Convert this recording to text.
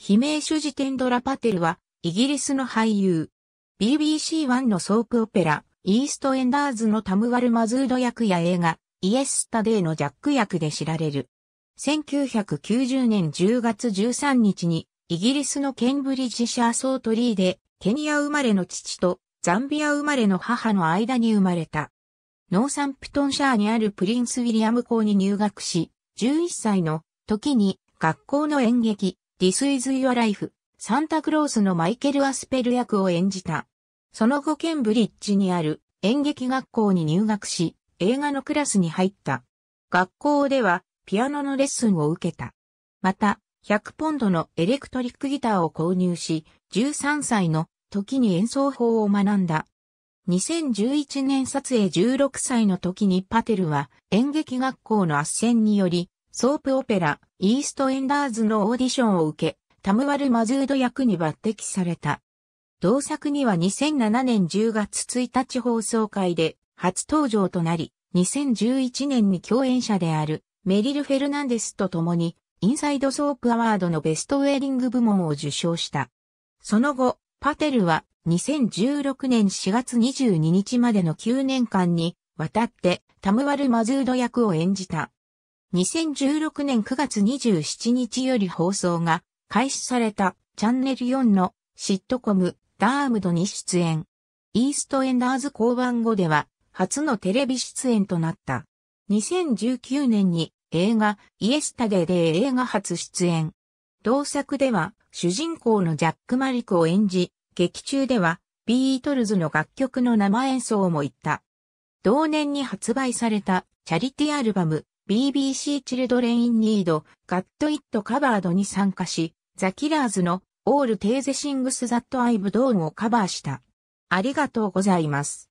悲鳴主事テンドラ・パテルは、イギリスの俳優。BBC1 のソープオペラ、イーストエンダーズのタムワル・マズード役や映画、イエス・タデーのジャック役で知られる。1990年10月13日に、イギリスのケンブリッジシャーソートリーで、ケニア生まれの父とザンビア生まれの母の間に生まれた。ノーサンプトンシャーにあるプリンス・ウィリアム校に入学し、11歳の時に学校の演劇、This is Your Life、サンタクロースのマイケル・アスペル役を演じた。その後ケンブリッジにある演劇学校に入学し、映画のクラスに入った。学校ではピアノのレッスンを受けた。また、100ポンドのエレクトリックギターを購入し、13歳の時に演奏法を学んだ。2011年撮影16歳の時にパテルは演劇学校の圧旋によりソープオペラ、イーストエンダーズのオーディションを受け、タムワル・マズード役に抜擢された。同作には2007年10月1日放送会で初登場となり、2011年に共演者であるメリル・フェルナンデスと共に、インサイドソープアワードのベストウェディング部門を受賞した。その後、パテルは2016年4月22日までの9年間にわたってタムワル・マズード役を演じた。2016年9月27日より放送が開始されたチャンネル4のシットコムダームドに出演。イーストエンダーズ交番後では初のテレビ出演となった。2019年に映画イエスタデーで映画初出演。同作では主人公のジャック・マリクを演じ、劇中ではビートルズの楽曲の生演奏も行った。同年に発売されたチャリティアルバム BBC チルドレインニード、ガットイットカバードに参加し、ザ・キラーズのオールテーゼシングス・ザット・アイ・ブドーンをカバーした。ありがとうございます。